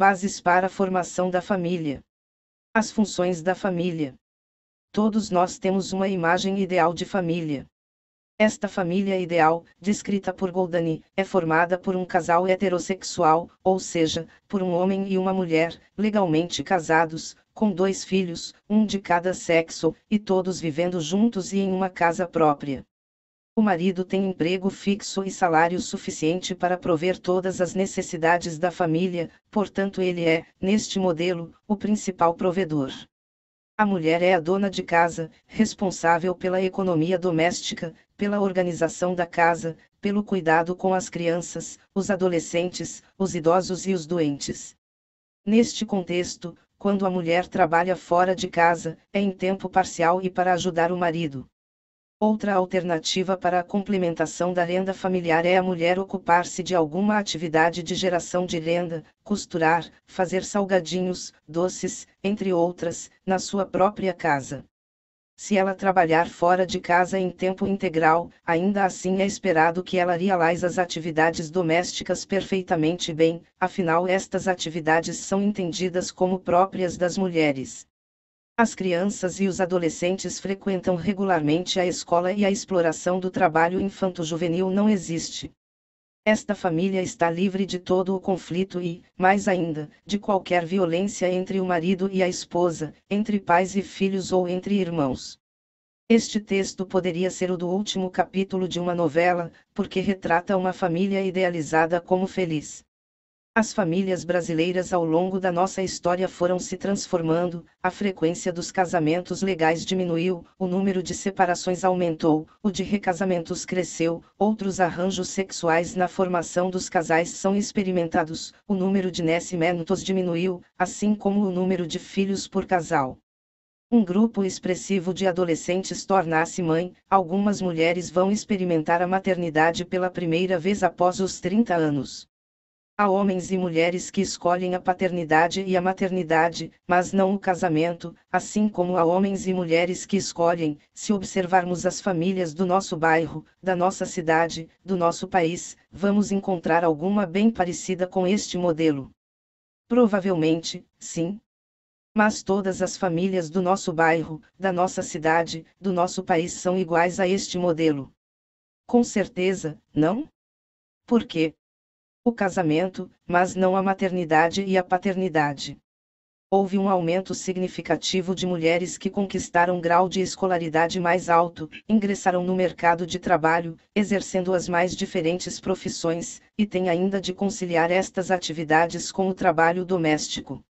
Bases para a formação da família. As funções da família. Todos nós temos uma imagem ideal de família. Esta família ideal, descrita por Goldani, é formada por um casal heterossexual, ou seja, por um homem e uma mulher, legalmente casados, com dois filhos, um de cada sexo, e todos vivendo juntos e em uma casa própria. O marido tem emprego fixo e salário suficiente para prover todas as necessidades da família, portanto, ele é, neste modelo, o principal provedor. A mulher é a dona de casa, responsável pela economia doméstica, pela organização da casa, pelo cuidado com as crianças, os adolescentes, os idosos e os doentes. Neste contexto, quando a mulher trabalha fora de casa, é em tempo parcial e para ajudar o marido. Outra alternativa para a complementação da renda familiar é a mulher ocupar-se de alguma atividade de geração de renda, costurar, fazer salgadinhos, doces, entre outras, na sua própria casa. Se ela trabalhar fora de casa em tempo integral, ainda assim é esperado que ela realize as atividades domésticas perfeitamente bem, afinal estas atividades são entendidas como próprias das mulheres. As crianças e os adolescentes frequentam regularmente a escola e a exploração do trabalho infanto-juvenil não existe. Esta família está livre de todo o conflito e, mais ainda, de qualquer violência entre o marido e a esposa, entre pais e filhos ou entre irmãos. Este texto poderia ser o do último capítulo de uma novela, porque retrata uma família idealizada como feliz. As famílias brasileiras ao longo da nossa história foram se transformando, a frequência dos casamentos legais diminuiu, o número de separações aumentou, o de recasamentos cresceu, outros arranjos sexuais na formação dos casais são experimentados, o número de nascimentos diminuiu, assim como o número de filhos por casal. Um grupo expressivo de adolescentes torna-se mãe, algumas mulheres vão experimentar a maternidade pela primeira vez após os 30 anos. Há homens e mulheres que escolhem a paternidade e a maternidade, mas não o casamento, assim como há homens e mulheres que escolhem, se observarmos as famílias do nosso bairro, da nossa cidade, do nosso país, vamos encontrar alguma bem parecida com este modelo. Provavelmente, sim. Mas todas as famílias do nosso bairro, da nossa cidade, do nosso país são iguais a este modelo. Com certeza, não? Por quê? o casamento, mas não a maternidade e a paternidade. Houve um aumento significativo de mulheres que conquistaram grau de escolaridade mais alto, ingressaram no mercado de trabalho, exercendo as mais diferentes profissões, e têm ainda de conciliar estas atividades com o trabalho doméstico.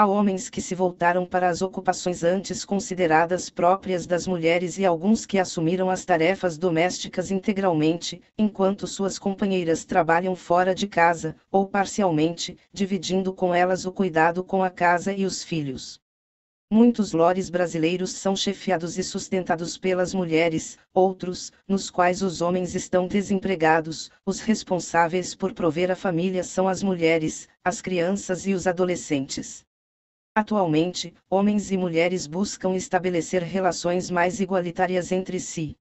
Há homens que se voltaram para as ocupações antes consideradas próprias das mulheres e alguns que assumiram as tarefas domésticas integralmente, enquanto suas companheiras trabalham fora de casa, ou parcialmente, dividindo com elas o cuidado com a casa e os filhos. Muitos lores brasileiros são chefiados e sustentados pelas mulheres, outros, nos quais os homens estão desempregados, os responsáveis por prover a família são as mulheres, as crianças e os adolescentes. Atualmente, homens e mulheres buscam estabelecer relações mais igualitárias entre si.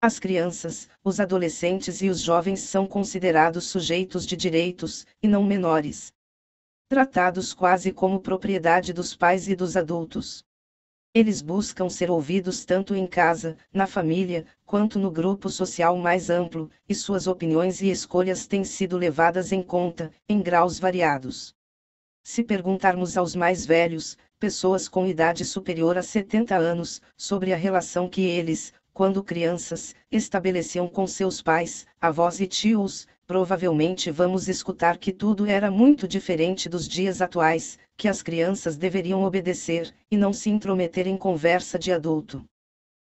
As crianças, os adolescentes e os jovens são considerados sujeitos de direitos, e não menores. Tratados quase como propriedade dos pais e dos adultos. Eles buscam ser ouvidos tanto em casa, na família, quanto no grupo social mais amplo, e suas opiniões e escolhas têm sido levadas em conta, em graus variados. Se perguntarmos aos mais velhos, pessoas com idade superior a 70 anos, sobre a relação que eles, quando crianças, estabeleciam com seus pais, avós e tios, provavelmente vamos escutar que tudo era muito diferente dos dias atuais, que as crianças deveriam obedecer, e não se intrometer em conversa de adulto.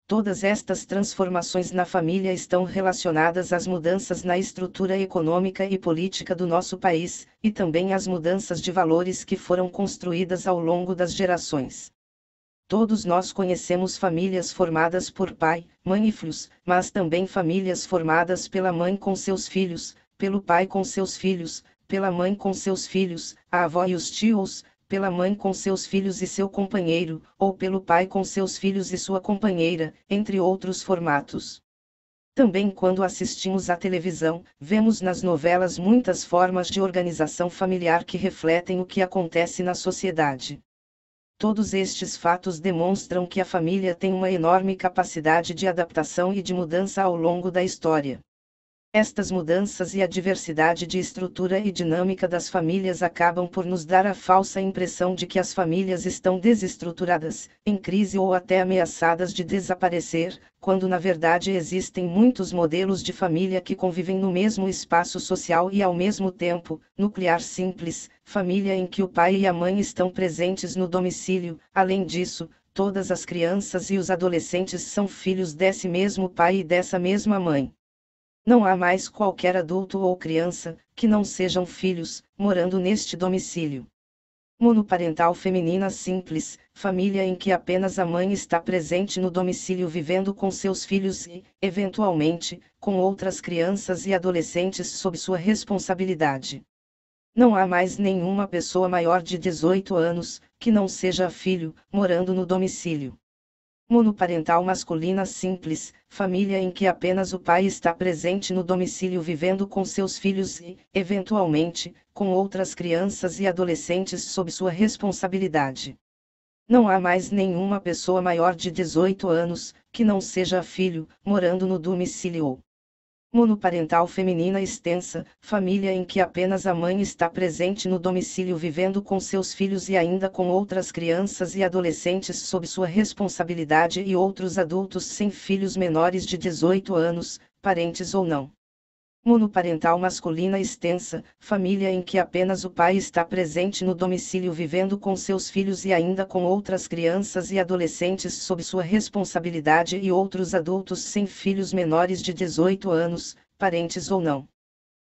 Todas estas transformações na família estão relacionadas às mudanças na estrutura econômica e política do nosso país, e também às mudanças de valores que foram construídas ao longo das gerações. Todos nós conhecemos famílias formadas por pai, mãe e filhos, mas também famílias formadas pela mãe com seus filhos, pelo pai com seus filhos, pela mãe com seus filhos, a avó e os tios, pela mãe com seus filhos e seu companheiro, ou pelo pai com seus filhos e sua companheira, entre outros formatos. Também quando assistimos à televisão, vemos nas novelas muitas formas de organização familiar que refletem o que acontece na sociedade. Todos estes fatos demonstram que a família tem uma enorme capacidade de adaptação e de mudança ao longo da história. Estas mudanças e a diversidade de estrutura e dinâmica das famílias acabam por nos dar a falsa impressão de que as famílias estão desestruturadas, em crise ou até ameaçadas de desaparecer, quando na verdade existem muitos modelos de família que convivem no mesmo espaço social e ao mesmo tempo, nuclear simples, família em que o pai e a mãe estão presentes no domicílio, além disso, todas as crianças e os adolescentes são filhos desse mesmo pai e dessa mesma mãe. Não há mais qualquer adulto ou criança, que não sejam filhos, morando neste domicílio. Monoparental feminina simples, família em que apenas a mãe está presente no domicílio vivendo com seus filhos e, eventualmente, com outras crianças e adolescentes sob sua responsabilidade. Não há mais nenhuma pessoa maior de 18 anos, que não seja filho, morando no domicílio monoparental masculina simples, família em que apenas o pai está presente no domicílio vivendo com seus filhos e, eventualmente, com outras crianças e adolescentes sob sua responsabilidade. Não há mais nenhuma pessoa maior de 18 anos, que não seja filho, morando no domicílio ou monoparental feminina extensa, família em que apenas a mãe está presente no domicílio vivendo com seus filhos e ainda com outras crianças e adolescentes sob sua responsabilidade e outros adultos sem filhos menores de 18 anos, parentes ou não monoparental masculina extensa, família em que apenas o pai está presente no domicílio vivendo com seus filhos e ainda com outras crianças e adolescentes sob sua responsabilidade e outros adultos sem filhos menores de 18 anos, parentes ou não.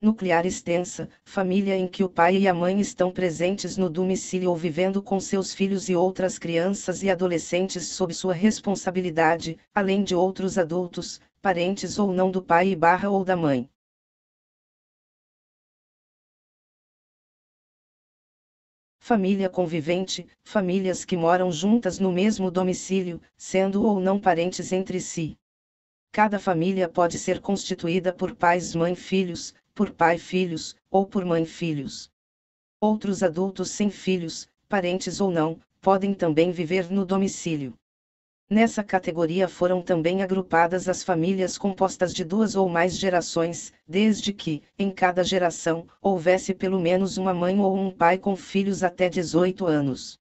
Nuclear extensa, família em que o pai e a mãe estão presentes no domicílio ou vivendo com seus filhos e outras crianças e adolescentes sob sua responsabilidade, além de outros adultos, parentes ou não do pai e barra ou da mãe. família convivente, famílias que moram juntas no mesmo domicílio, sendo ou não parentes entre si. Cada família pode ser constituída por pais mãe filhos, por pai filhos, ou por mãe filhos. Outros adultos sem filhos, parentes ou não, podem também viver no domicílio. Nessa categoria foram também agrupadas as famílias compostas de duas ou mais gerações, desde que, em cada geração, houvesse pelo menos uma mãe ou um pai com filhos até 18 anos.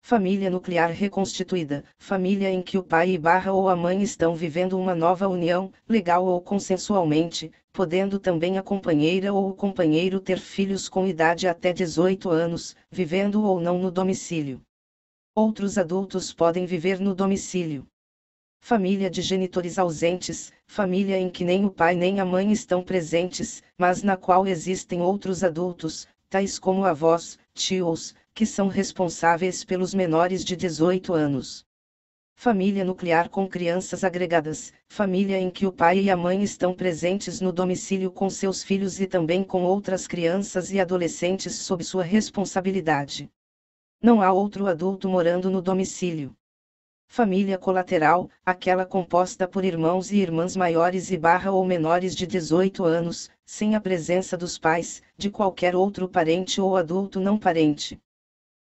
Família nuclear reconstituída, família em que o pai e barra ou a mãe estão vivendo uma nova união, legal ou consensualmente, podendo também a companheira ou o companheiro ter filhos com idade até 18 anos, vivendo ou não no domicílio. Outros adultos podem viver no domicílio. Família de genitores ausentes, família em que nem o pai nem a mãe estão presentes, mas na qual existem outros adultos, tais como avós, tios, que são responsáveis pelos menores de 18 anos. Família nuclear com crianças agregadas, família em que o pai e a mãe estão presentes no domicílio com seus filhos e também com outras crianças e adolescentes sob sua responsabilidade. Não há outro adulto morando no domicílio. Família colateral, aquela composta por irmãos e irmãs maiores e barra ou menores de 18 anos, sem a presença dos pais, de qualquer outro parente ou adulto não parente.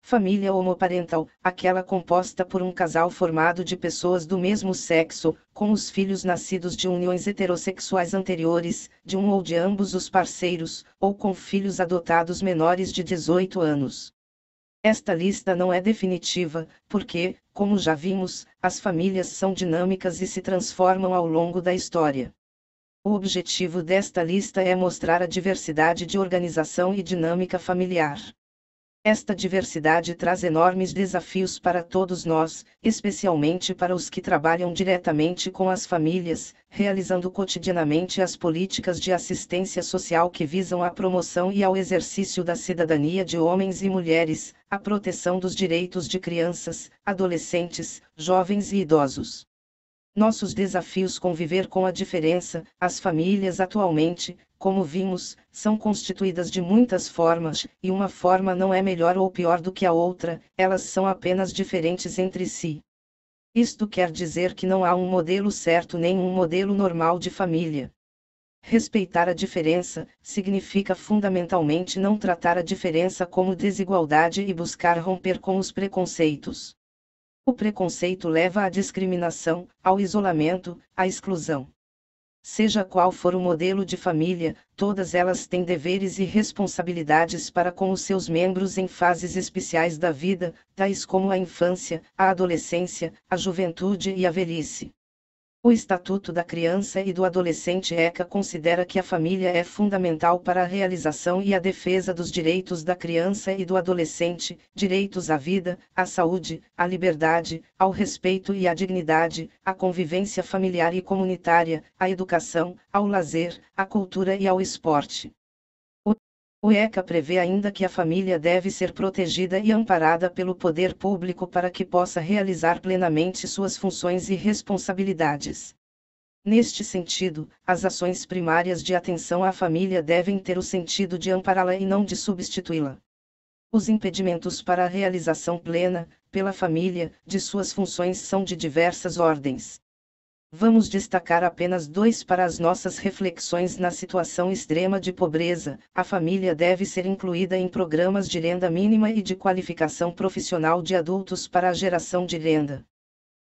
Família homoparental, aquela composta por um casal formado de pessoas do mesmo sexo, com os filhos nascidos de uniões heterossexuais anteriores, de um ou de ambos os parceiros, ou com filhos adotados menores de 18 anos. Esta lista não é definitiva, porque, como já vimos, as famílias são dinâmicas e se transformam ao longo da história. O objetivo desta lista é mostrar a diversidade de organização e dinâmica familiar. Esta diversidade traz enormes desafios para todos nós, especialmente para os que trabalham diretamente com as famílias, realizando cotidianamente as políticas de assistência social que visam à promoção e ao exercício da cidadania de homens e mulheres, à proteção dos direitos de crianças, adolescentes, jovens e idosos. Nossos desafios conviver com a diferença, as famílias atualmente, como vimos, são constituídas de muitas formas, e uma forma não é melhor ou pior do que a outra, elas são apenas diferentes entre si. Isto quer dizer que não há um modelo certo nem um modelo normal de família. Respeitar a diferença significa fundamentalmente não tratar a diferença como desigualdade e buscar romper com os preconceitos. O preconceito leva à discriminação, ao isolamento, à exclusão. Seja qual for o modelo de família, todas elas têm deveres e responsabilidades para com os seus membros em fases especiais da vida, tais como a infância, a adolescência, a juventude e a velhice. O Estatuto da Criança e do Adolescente ECA considera que a família é fundamental para a realização e a defesa dos direitos da criança e do adolescente, direitos à vida, à saúde, à liberdade, ao respeito e à dignidade, à convivência familiar e comunitária, à educação, ao lazer, à cultura e ao esporte. O ECA prevê ainda que a família deve ser protegida e amparada pelo poder público para que possa realizar plenamente suas funções e responsabilidades. Neste sentido, as ações primárias de atenção à família devem ter o sentido de ampará-la e não de substituí-la. Os impedimentos para a realização plena, pela família, de suas funções são de diversas ordens vamos destacar apenas dois para as nossas reflexões na situação extrema de pobreza. A família deve ser incluída em programas de renda mínima e de qualificação profissional de adultos para a geração de renda.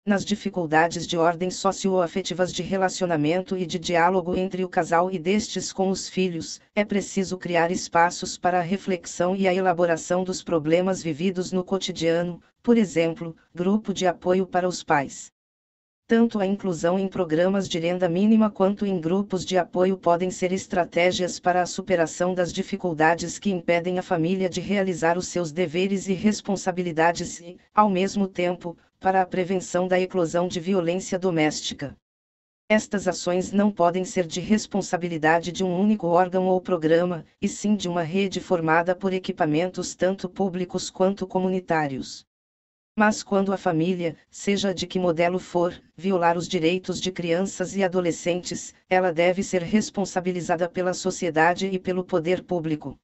Nas dificuldades de ordem socioafetivas de relacionamento e de diálogo entre o casal e destes com os filhos, é preciso criar espaços para a reflexão e a elaboração dos problemas vividos no cotidiano, por exemplo, grupo de apoio para os pais tanto a inclusão em programas de renda mínima quanto em grupos de apoio podem ser estratégias para a superação das dificuldades que impedem a família de realizar os seus deveres e responsabilidades e, ao mesmo tempo, para a prevenção da eclosão de violência doméstica. Estas ações não podem ser de responsabilidade de um único órgão ou programa, e sim de uma rede formada por equipamentos tanto públicos quanto comunitários. Mas quando a família, seja de que modelo for, violar os direitos de crianças e adolescentes, ela deve ser responsabilizada pela sociedade e pelo poder público.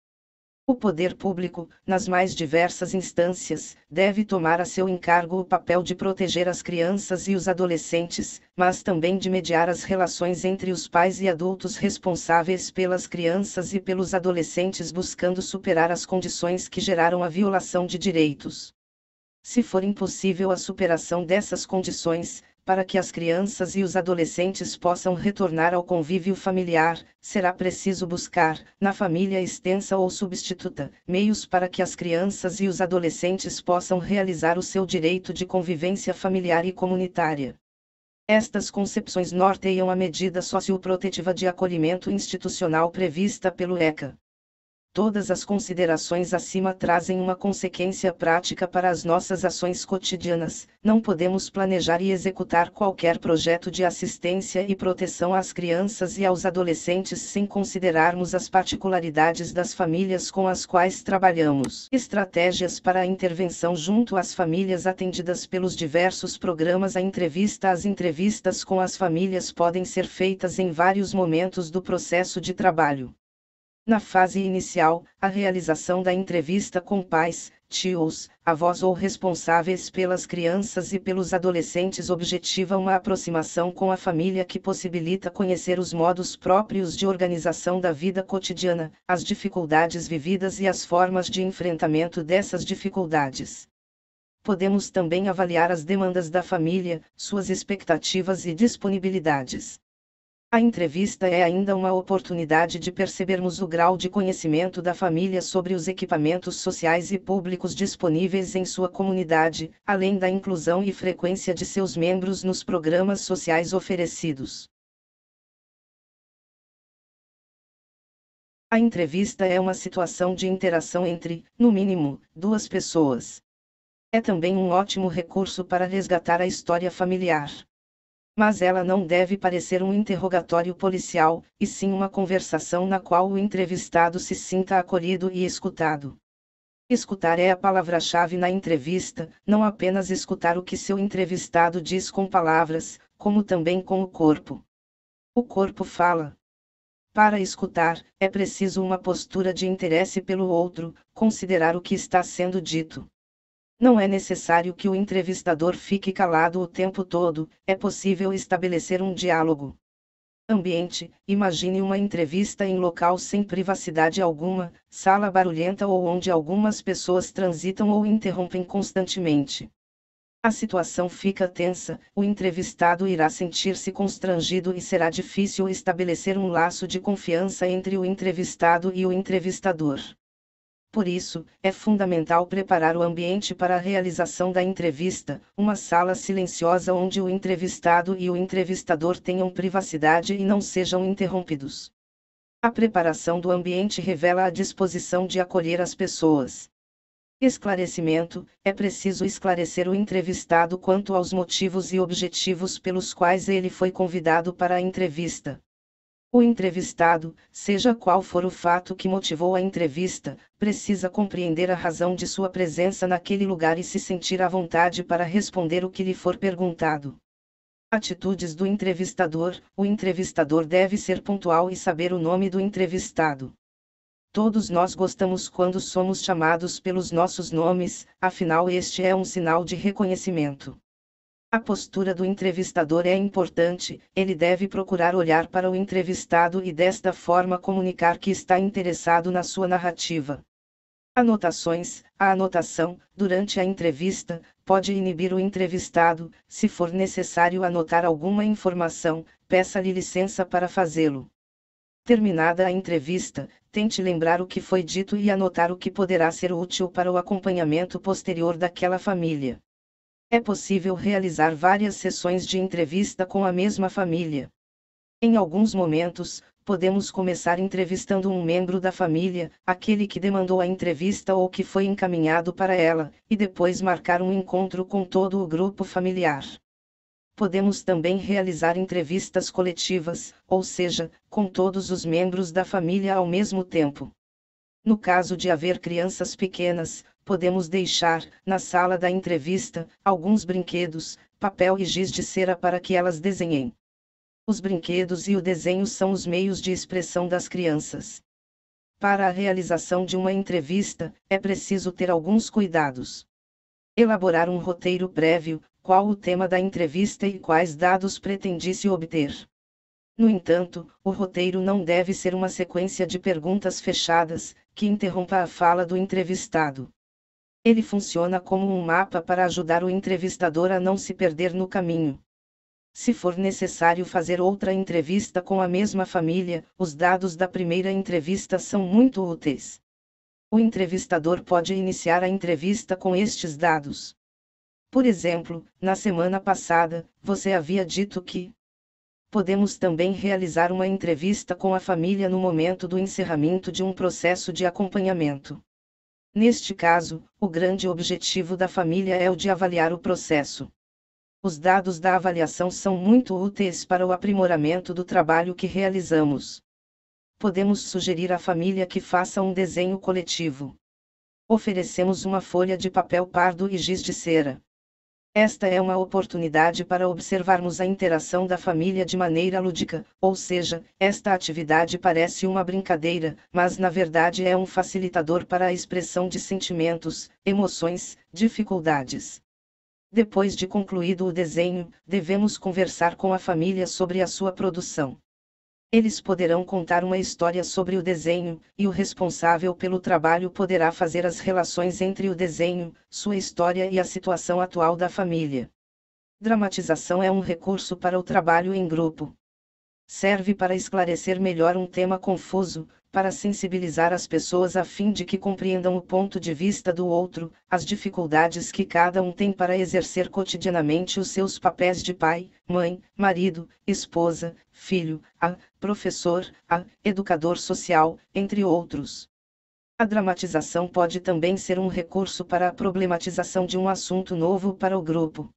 O poder público, nas mais diversas instâncias, deve tomar a seu encargo o papel de proteger as crianças e os adolescentes, mas também de mediar as relações entre os pais e adultos responsáveis pelas crianças e pelos adolescentes buscando superar as condições que geraram a violação de direitos se for impossível a superação dessas condições, para que as crianças e os adolescentes possam retornar ao convívio familiar, será preciso buscar, na família extensa ou substituta, meios para que as crianças e os adolescentes possam realizar o seu direito de convivência familiar e comunitária. Estas concepções norteiam a medida socioprotetiva de acolhimento institucional prevista pelo ECA todas as considerações acima trazem uma consequência prática para as nossas ações cotidianas. Não podemos planejar e executar qualquer projeto de assistência e proteção às crianças e aos adolescentes sem considerarmos as particularidades das famílias com as quais trabalhamos. Estratégias para a intervenção junto às famílias atendidas pelos diversos programas a entrevista às entrevistas com as famílias podem ser feitas em vários momentos do processo de trabalho. Na fase inicial, a realização da entrevista com pais, tios, avós ou responsáveis pelas crianças e pelos adolescentes objetiva uma aproximação com a família que possibilita conhecer os modos próprios de organização da vida cotidiana, as dificuldades vividas e as formas de enfrentamento dessas dificuldades podemos também avaliar as demandas da família, suas expectativas e disponibilidades. A entrevista é ainda uma oportunidade de percebermos o grau de conhecimento da família sobre os equipamentos sociais e públicos disponíveis em sua comunidade, além da inclusão e frequência de seus membros nos programas sociais oferecidos. A entrevista é uma situação de interação entre, no mínimo, duas pessoas. É também um ótimo recurso para resgatar a história familiar. Mas ela não deve parecer um interrogatório policial, e sim uma conversação na qual o entrevistado se sinta acolhido e escutado. Escutar é a palavra-chave na entrevista, não apenas escutar o que seu entrevistado diz com palavras, como também com o corpo. O corpo fala. Para escutar, é preciso uma postura de interesse pelo outro, considerar o que está sendo dito. Não é necessário que o entrevistador fique calado o tempo todo, é possível estabelecer um diálogo. Ambiente: Imagine uma entrevista em local sem privacidade alguma, sala barulhenta ou onde algumas pessoas transitam ou interrompem constantemente. A situação fica tensa, o entrevistado irá sentir-se constrangido e será difícil estabelecer um laço de confiança entre o entrevistado e o entrevistador. Por isso, é fundamental preparar o ambiente para a realização da entrevista, uma sala silenciosa onde o entrevistado e o entrevistador tenham privacidade e não sejam interrompidos. A preparação do ambiente revela a disposição de acolher as pessoas. Esclarecimento: é preciso esclarecer o entrevistado quanto aos motivos e objetivos pelos quais ele foi convidado para a entrevista. O entrevistado, seja qual for o fato que motivou a entrevista, precisa compreender a razão de sua presença naquele lugar e se sentir à vontade para responder o que lhe for perguntado. Atitudes do entrevistador: O entrevistador deve ser pontual e saber o nome do entrevistado. Todos nós gostamos quando somos chamados pelos nossos nomes, afinal, este é um sinal de reconhecimento. A postura do entrevistador é importante, ele deve procurar olhar para o entrevistado e desta forma comunicar que está interessado na sua narrativa. Anotações: A anotação, durante a entrevista, pode inibir o entrevistado, se for necessário anotar alguma informação, peça-lhe licença para fazê-lo. Terminada a entrevista, tente lembrar o que foi dito e anotar o que poderá ser útil para o acompanhamento posterior daquela família. É possível realizar várias sessões de entrevista com a mesma família. Em alguns momentos, podemos começar entrevistando um membro da família, aquele que demandou a entrevista ou que foi encaminhado para ela, e depois marcar um encontro com todo o grupo familiar. Podemos também realizar entrevistas coletivas, ou seja, com todos os membros da família ao mesmo tempo. No caso de haver crianças pequenas, podemos deixar, na sala da entrevista, alguns brinquedos, papel e giz de cera para que elas desenhem. Os brinquedos e o desenho são os meios de expressão das crianças. Para a realização de uma entrevista, é preciso ter alguns cuidados. Elaborar um roteiro prévio, qual o tema da entrevista e quais dados pretendisse obter. No entanto, o roteiro não deve ser uma sequência de perguntas fechadas, que interrompa a fala do entrevistado. Ele funciona como um mapa para ajudar o entrevistador a não se perder no caminho. Se for necessário fazer outra entrevista com a mesma família, os dados da primeira entrevista são muito úteis. O entrevistador pode iniciar a entrevista com estes dados. Por exemplo, na semana passada, você havia dito que podemos também realizar uma entrevista com a família no momento do encerramento de um processo de acompanhamento. Neste caso, o grande objetivo da família é o de avaliar o processo. Os dados da avaliação são muito úteis para o aprimoramento do trabalho que realizamos. Podemos sugerir à família que faça um desenho coletivo. Oferecemos uma folha de papel pardo e giz de cera. Esta é uma oportunidade para observarmos a interação da família de maneira lúdica, ou seja, esta atividade parece uma brincadeira, mas na verdade é um facilitador para a expressão de sentimentos, emoções, dificuldades. Depois de concluído o desenho, devemos conversar com a família sobre a sua produção. Eles poderão contar uma história sobre o desenho, e o responsável pelo trabalho poderá fazer as relações entre o desenho, sua história e a situação atual da família. Dramatização é um recurso para o trabalho em grupo. Serve para esclarecer melhor um tema confuso, para sensibilizar as pessoas a fim de que compreendam o ponto de vista do outro, as dificuldades que cada um tem para exercer cotidianamente os seus papéis de pai, mãe, marido, esposa, filho, a professor, a educador social, entre outros. A dramatização pode também ser um recurso para a problematização de um assunto novo para o grupo.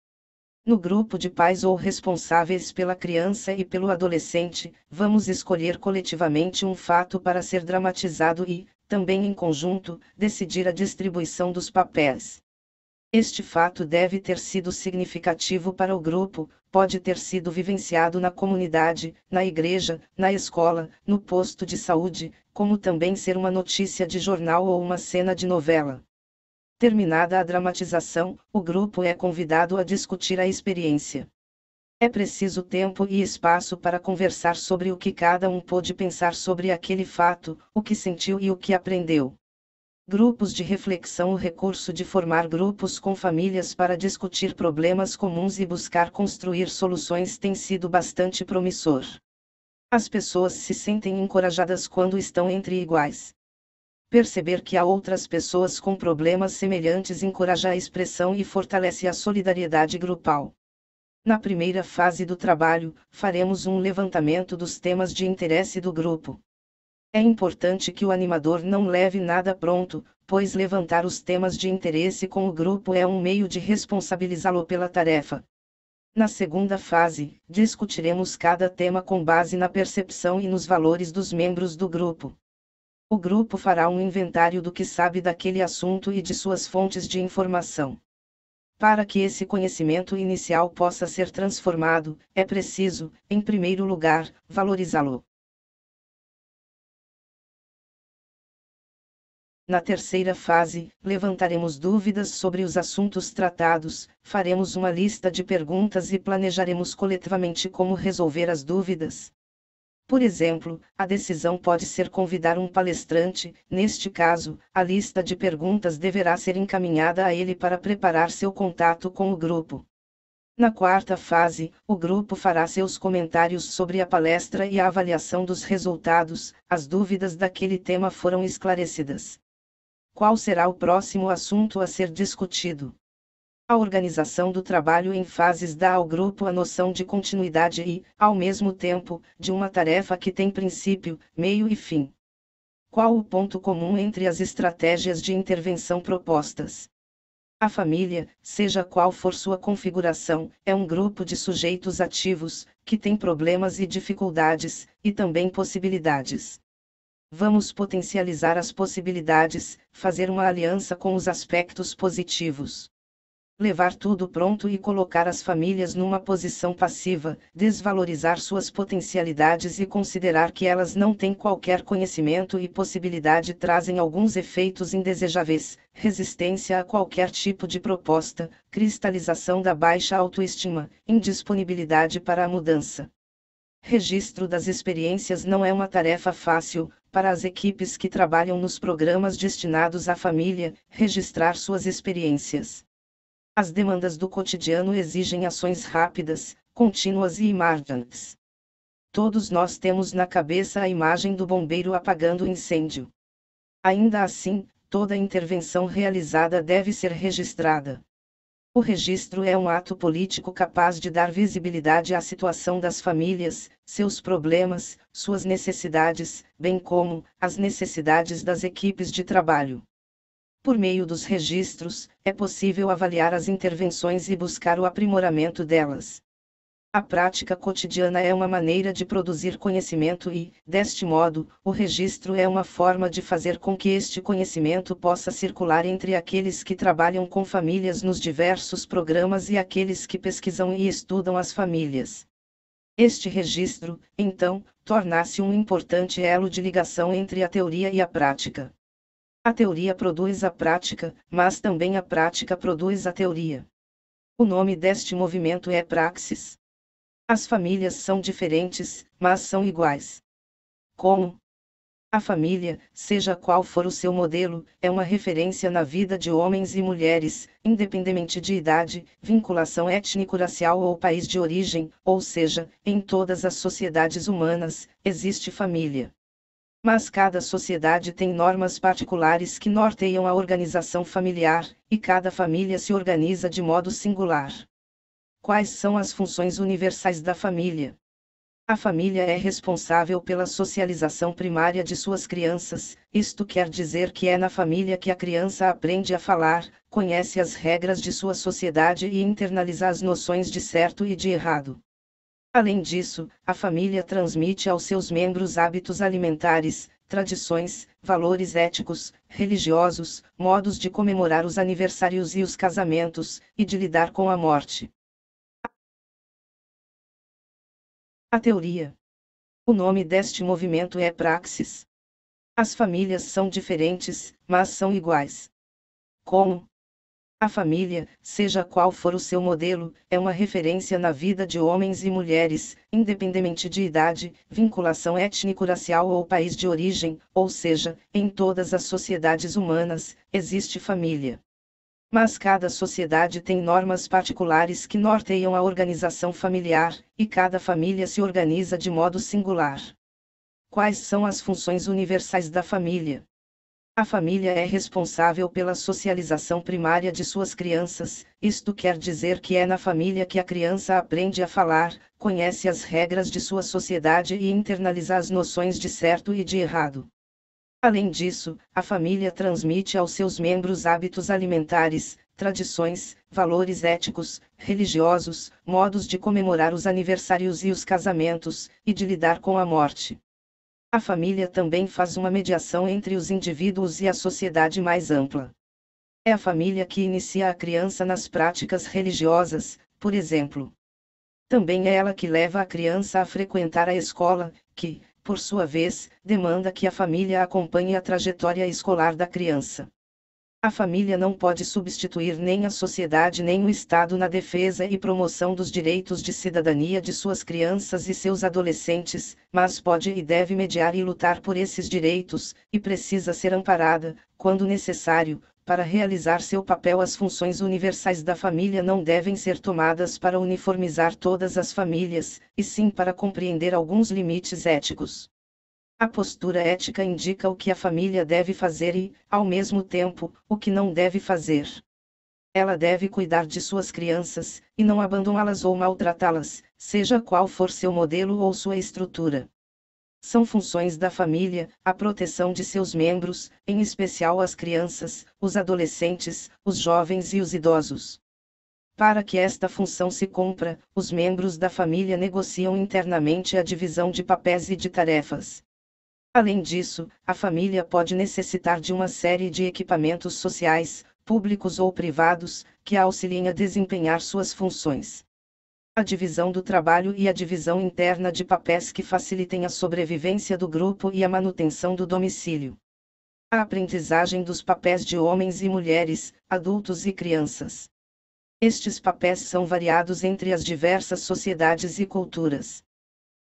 No grupo de pais ou responsáveis pela criança e pelo adolescente, vamos escolher coletivamente um fato para ser dramatizado e, também em conjunto, decidir a distribuição dos papéis. Este fato deve ter sido significativo para o grupo, pode ter sido vivenciado na comunidade, na igreja, na escola, no posto de saúde, como também ser uma notícia de jornal ou uma cena de novela. Terminada a dramatização, o grupo é convidado a discutir a experiência. É preciso tempo e espaço para conversar sobre o que cada um pôde pensar sobre aquele fato, o que sentiu e o que aprendeu. Grupos de reflexão O recurso de formar grupos com famílias para discutir problemas comuns e buscar construir soluções tem sido bastante promissor. As pessoas se sentem encorajadas quando estão entre iguais perceber que há outras pessoas com problemas semelhantes encoraja a expressão e fortalece a solidariedade grupal. Na primeira fase do trabalho, faremos um levantamento dos temas de interesse do grupo. É importante que o animador não leve nada pronto, pois levantar os temas de interesse com o grupo é um meio de responsabilizá-lo pela tarefa. Na segunda fase, discutiremos cada tema com base na percepção e nos valores dos membros do grupo. O grupo fará um inventário do que sabe daquele assunto e de suas fontes de informação. Para que esse conhecimento inicial possa ser transformado, é preciso, em primeiro lugar, valorizá-lo. Na terceira fase, levantaremos dúvidas sobre os assuntos tratados, faremos uma lista de perguntas e planejaremos coletivamente como resolver as dúvidas, por exemplo, a decisão pode ser convidar um palestrante, neste caso, a lista de perguntas deverá ser encaminhada a ele para preparar seu contato com o grupo. Na quarta fase, o grupo fará seus comentários sobre a palestra e a avaliação dos resultados, as dúvidas daquele tema foram esclarecidas. Qual será o próximo assunto a ser discutido? a organização do trabalho em fases dá ao grupo a noção de continuidade e, ao mesmo tempo, de uma tarefa que tem princípio, meio e fim. Qual o ponto comum entre as estratégias de intervenção propostas? A família, seja qual for sua configuração, é um grupo de sujeitos ativos, que tem problemas e dificuldades, e também possibilidades. Vamos potencializar as possibilidades, fazer uma aliança com os aspectos positivos levar tudo pronto e colocar as famílias numa posição passiva, desvalorizar suas potencialidades e considerar que elas não têm qualquer conhecimento e possibilidade trazem alguns efeitos indesejáveis, resistência a qualquer tipo de proposta, cristalização da baixa autoestima, indisponibilidade para a mudança. Registro das experiências não é uma tarefa fácil, para as equipes que trabalham nos programas destinados à família, registrar suas experiências as demandas do cotidiano exigem ações rápidas, contínuas e imagens. Todos nós temos na cabeça a imagem do bombeiro apagando o incêndio. Ainda assim, toda intervenção realizada deve ser registrada. O registro é um ato político capaz de dar visibilidade à situação das famílias, seus problemas, suas necessidades, bem como as necessidades das equipes de trabalho. Por meio dos registros, é possível avaliar as intervenções e buscar o aprimoramento delas. A prática cotidiana é uma maneira de produzir conhecimento e, deste modo, o registro é uma forma de fazer com que este conhecimento possa circular entre aqueles que trabalham com famílias nos diversos programas e aqueles que pesquisam e estudam as famílias. Este registro, então, torna-se um importante elo de ligação entre a teoria e a prática. A teoria produz a prática, mas também a prática produz a teoria. O nome deste movimento é praxis. As famílias são diferentes, mas são iguais. Como? A família, seja qual for o seu modelo, é uma referência na vida de homens e mulheres, independentemente de idade, vinculação étnico-racial ou país de origem, ou seja, em todas as sociedades humanas, existe família mas cada sociedade tem normas particulares que norteiam a organização familiar, e cada família se organiza de modo singular. Quais são as funções universais da família? A família é responsável pela socialização primária de suas crianças, isto quer dizer que é na família que a criança aprende a falar, conhece as regras de sua sociedade e internaliza as noções de certo e de errado. Além disso, a família transmite aos seus membros hábitos alimentares, tradições, valores éticos, religiosos, modos de comemorar os aniversários e os casamentos, e de lidar com a morte. A teoria. O nome deste movimento é praxis. As famílias são diferentes, mas são iguais. Como, a família, seja qual for o seu modelo, é uma referência na vida de homens e mulheres, independentemente de idade, vinculação étnico-racial ou país de origem, ou seja, em todas as sociedades humanas, existe família. Mas cada sociedade tem normas particulares que norteiam a organização familiar, e cada família se organiza de modo singular. Quais são as funções universais da família? A família é responsável pela socialização primária de suas crianças, isto quer dizer que é na família que a criança aprende a falar, conhece as regras de sua sociedade e internaliza as noções de certo e de errado. Além disso, a família transmite aos seus membros hábitos alimentares, tradições, valores éticos, religiosos, modos de comemorar os aniversários e os casamentos, e de lidar com a morte. A família também faz uma mediação entre os indivíduos e a sociedade mais ampla. É a família que inicia a criança nas práticas religiosas, por exemplo. Também é ela que leva a criança a frequentar a escola, que, por sua vez, demanda que a família acompanhe a trajetória escolar da criança. A família não pode substituir nem a sociedade nem o Estado na defesa e promoção dos direitos de cidadania de suas crianças e seus adolescentes, mas pode e deve mediar e lutar por esses direitos, e precisa ser amparada, quando necessário, para realizar seu papel. As funções universais da família não devem ser tomadas para uniformizar todas as famílias, e sim para compreender alguns limites éticos. A postura ética indica o que a família deve fazer e, ao mesmo tempo, o que não deve fazer. Ela deve cuidar de suas crianças, e não abandoná-las ou maltratá-las, seja qual for seu modelo ou sua estrutura. São funções da família a proteção de seus membros, em especial as crianças, os adolescentes, os jovens e os idosos. Para que esta função se cumpra, os membros da família negociam internamente a divisão de papéis e de tarefas. Além disso, a família pode necessitar de uma série de equipamentos sociais, públicos ou privados, que a auxiliem a desempenhar suas funções. A divisão do trabalho e a divisão interna de papéis que facilitem a sobrevivência do grupo e a manutenção do domicílio. A aprendizagem dos papéis de homens e mulheres, adultos e crianças. Estes papéis são variados entre as diversas sociedades e culturas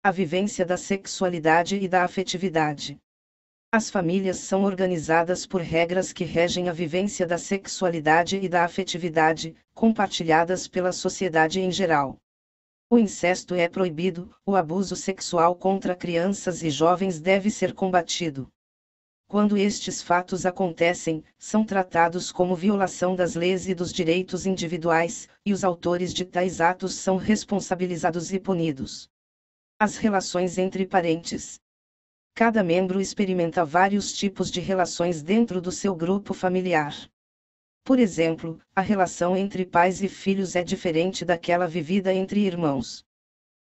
a vivência da sexualidade e da afetividade. As famílias são organizadas por regras que regem a vivência da sexualidade e da afetividade, compartilhadas pela sociedade em geral. O incesto é proibido, o abuso sexual contra crianças e jovens deve ser combatido. Quando estes fatos acontecem, são tratados como violação das leis e dos direitos individuais, e os autores de tais atos são responsabilizados e punidos. As relações entre parentes. Cada membro experimenta vários tipos de relações dentro do seu grupo familiar. Por exemplo, a relação entre pais e filhos é diferente daquela vivida entre irmãos.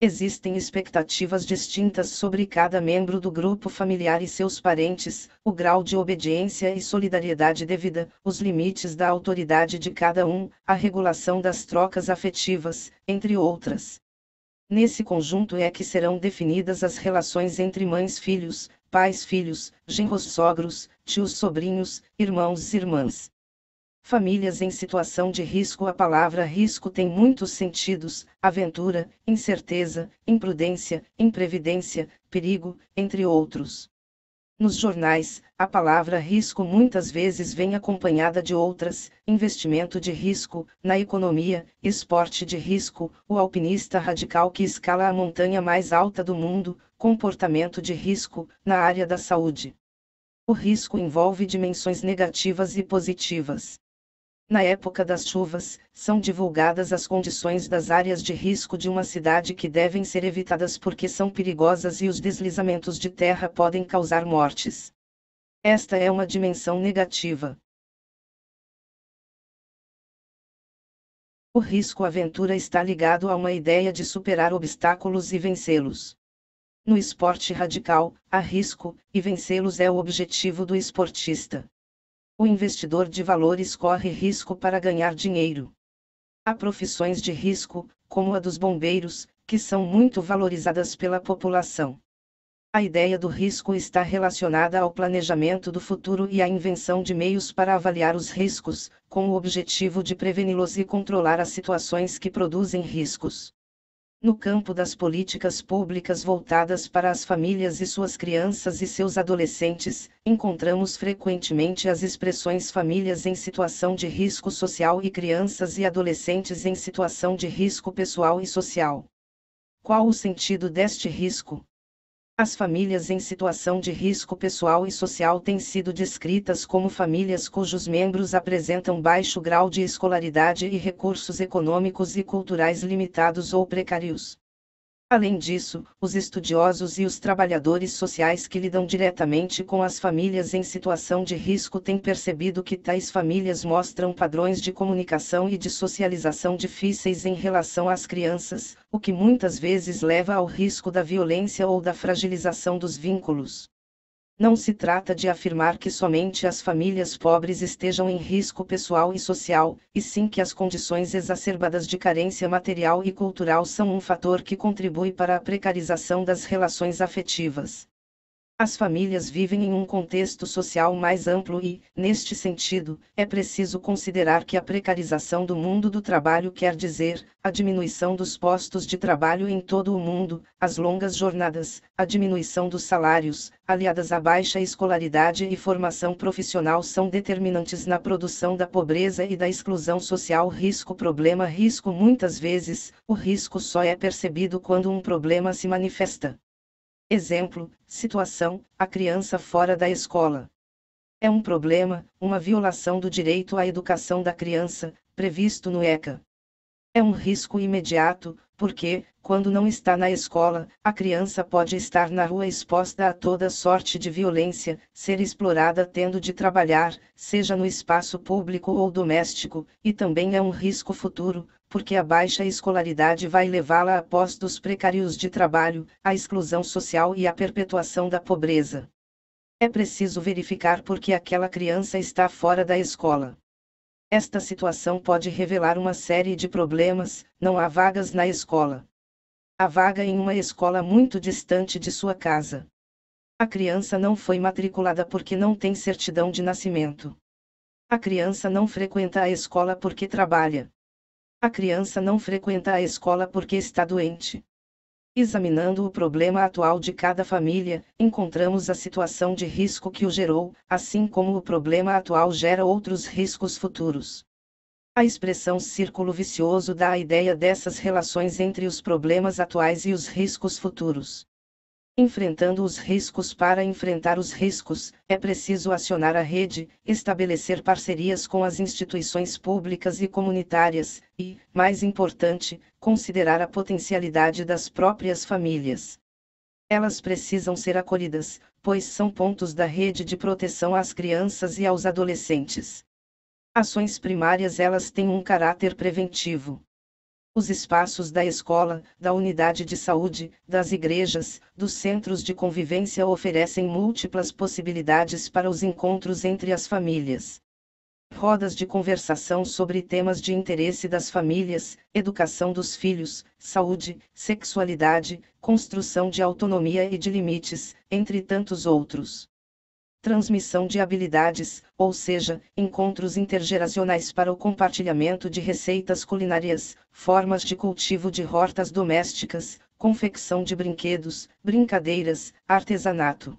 Existem expectativas distintas sobre cada membro do grupo familiar e seus parentes, o grau de obediência e solidariedade devida, os limites da autoridade de cada um, a regulação das trocas afetivas, entre outras. Nesse conjunto é que serão definidas as relações entre mães-filhos, pais-filhos, genros-sogros, tios-sobrinhos, irmãos e irmãs. Famílias em situação de risco A palavra risco tem muitos sentidos: aventura, incerteza, imprudência, imprevidência, perigo, entre outros. Nos jornais, a palavra risco muitas vezes vem acompanhada de outras: investimento de risco, na economia, esporte de risco, o alpinista radical que escala a montanha mais alta do mundo, comportamento de risco, na área da saúde. O risco envolve dimensões negativas e positivas. Na época das chuvas, são divulgadas as condições das áreas de risco de uma cidade que devem ser evitadas porque são perigosas e os deslizamentos de terra podem causar mortes. Esta é uma dimensão negativa. O risco-aventura está ligado a uma ideia de superar obstáculos e vencê-los. No esporte radical, há risco, e vencê-los é o objetivo do esportista. O investidor de valores corre risco para ganhar dinheiro. Há profissões de risco, como a dos bombeiros, que são muito valorizadas pela população. A ideia do risco está relacionada ao planejamento do futuro e à invenção de meios para avaliar os riscos, com o objetivo de preveni-los e controlar as situações que produzem riscos no campo das políticas públicas voltadas para as famílias e suas crianças e seus adolescentes, encontramos frequentemente as expressões famílias em situação de risco social e crianças e adolescentes em situação de risco pessoal e social. Qual o sentido deste risco? As famílias em situação de risco pessoal e social têm sido descritas como famílias cujos membros apresentam baixo grau de escolaridade e recursos econômicos e culturais limitados ou precários. Além disso, os estudiosos e os trabalhadores sociais que lidam diretamente com as famílias em situação de risco têm percebido que tais famílias mostram padrões de comunicação e de socialização difíceis em relação às crianças, o que muitas vezes leva ao risco da violência ou da fragilização dos vínculos. Não se trata de afirmar que somente as famílias pobres estejam em risco pessoal e social, e sim que as condições exacerbadas de carência material e cultural são um fator que contribui para a precarização das relações afetivas. As famílias vivem em um contexto social mais amplo e, neste sentido, é preciso considerar que a precarização do mundo do trabalho quer dizer a diminuição dos postos de trabalho em todo o mundo, as longas jornadas, a diminuição dos salários, aliadas à baixa escolaridade e formação profissional são determinantes na produção da pobreza e da exclusão social. Risco problema risco muitas vezes, o risco só é percebido quando um problema se manifesta. Exemplo: situação, a criança fora da escola. É um problema, uma violação do direito à educação da criança, previsto no ECA. É um risco imediato, porque, quando não está na escola, a criança pode estar na rua exposta a toda sorte de violência, ser explorada tendo de trabalhar, seja no espaço público ou doméstico, e também é um risco futuro, porque a baixa escolaridade vai levá-la a postos precários de trabalho, à exclusão social e à perpetuação da pobreza. É preciso verificar por que aquela criança está fora da escola. Esta situação pode revelar uma série de problemas, não há vagas na escola. Há vaga em uma escola muito distante de sua casa. A criança não foi matriculada porque não tem certidão de nascimento. A criança não frequenta a escola porque trabalha. A criança não frequenta a escola porque está doente. Examinando o problema atual de cada família, encontramos a situação de risco que o gerou, assim como o problema atual gera outros riscos futuros. A expressão círculo vicioso dá a ideia dessas relações entre os problemas atuais e os riscos futuros. Enfrentando os riscos Para enfrentar os riscos, é preciso acionar a rede, estabelecer parcerias com as instituições públicas e comunitárias, e, mais importante, considerar a potencialidade das próprias famílias. Elas precisam ser acolhidas, pois são pontos da rede de proteção às crianças e aos adolescentes. Ações primárias elas têm um caráter preventivo. Os espaços da escola, da unidade de saúde, das igrejas, dos centros de convivência oferecem múltiplas possibilidades para os encontros entre as famílias. Rodas de conversação sobre temas de interesse das famílias, educação dos filhos, saúde, sexualidade, construção de autonomia e de limites, entre tantos outros transmissão de habilidades, ou seja, encontros intergeracionais para o compartilhamento de receitas culinárias, formas de cultivo de hortas domésticas, confecção de brinquedos, brincadeiras, artesanato.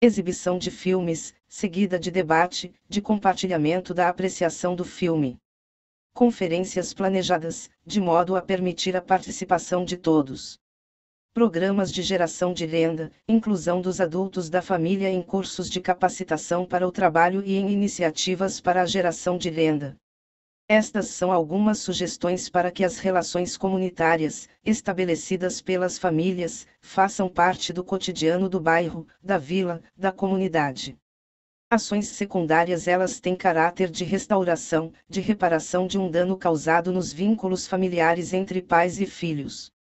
Exibição de filmes, seguida de debate, de compartilhamento da apreciação do filme. Conferências planejadas, de modo a permitir a participação de todos programas de geração de renda, inclusão dos adultos da família em cursos de capacitação para o trabalho e em iniciativas para a geração de renda. Estas são algumas sugestões para que as relações comunitárias, estabelecidas pelas famílias, façam parte do cotidiano do bairro, da vila, da comunidade. Ações secundárias elas têm caráter de restauração, de reparação de um dano causado nos vínculos familiares entre pais e filhos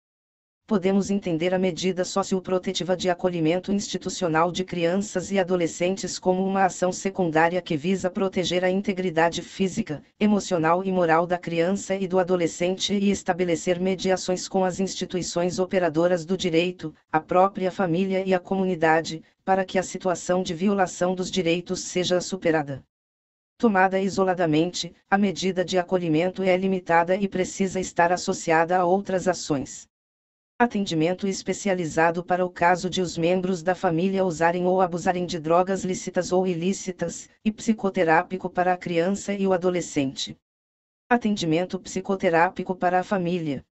podemos entender a medida socioprotetiva de acolhimento institucional de crianças e adolescentes como uma ação secundária que visa proteger a integridade física, emocional e moral da criança e do adolescente e estabelecer mediações com as instituições operadoras do direito, a própria família e a comunidade, para que a situação de violação dos direitos seja superada. Tomada isoladamente, a medida de acolhimento é limitada e precisa estar associada a outras ações atendimento especializado para o caso de os membros da família usarem ou abusarem de drogas lícitas ou ilícitas, e psicoterápico para a criança e o adolescente. Atendimento psicoterápico para a família.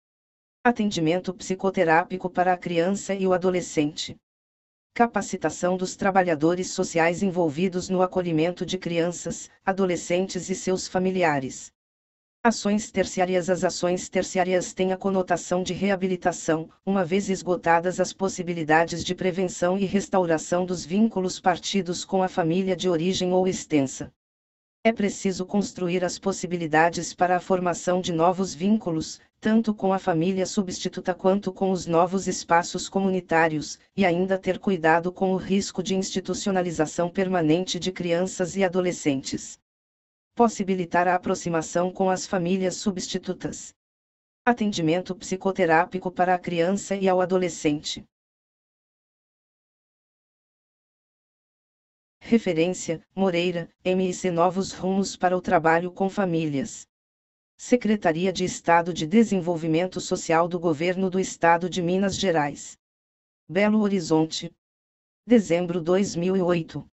Atendimento psicoterápico para a criança e o adolescente. Capacitação dos trabalhadores sociais envolvidos no acolhimento de crianças, adolescentes e seus familiares. Ações terciárias As ações terciárias têm a conotação de reabilitação, uma vez esgotadas as possibilidades de prevenção e restauração dos vínculos partidos com a família de origem ou extensa. É preciso construir as possibilidades para a formação de novos vínculos, tanto com a família substituta quanto com os novos espaços comunitários, e ainda ter cuidado com o risco de institucionalização permanente de crianças e adolescentes possibilitar a aproximação com as famílias substitutas. Atendimento psicoterápico para a criança e ao adolescente. Referência: Moreira, MIC Novos Rumos para o Trabalho com Famílias. Secretaria de Estado de Desenvolvimento Social do Governo do Estado de Minas Gerais. Belo Horizonte. Dezembro 2008.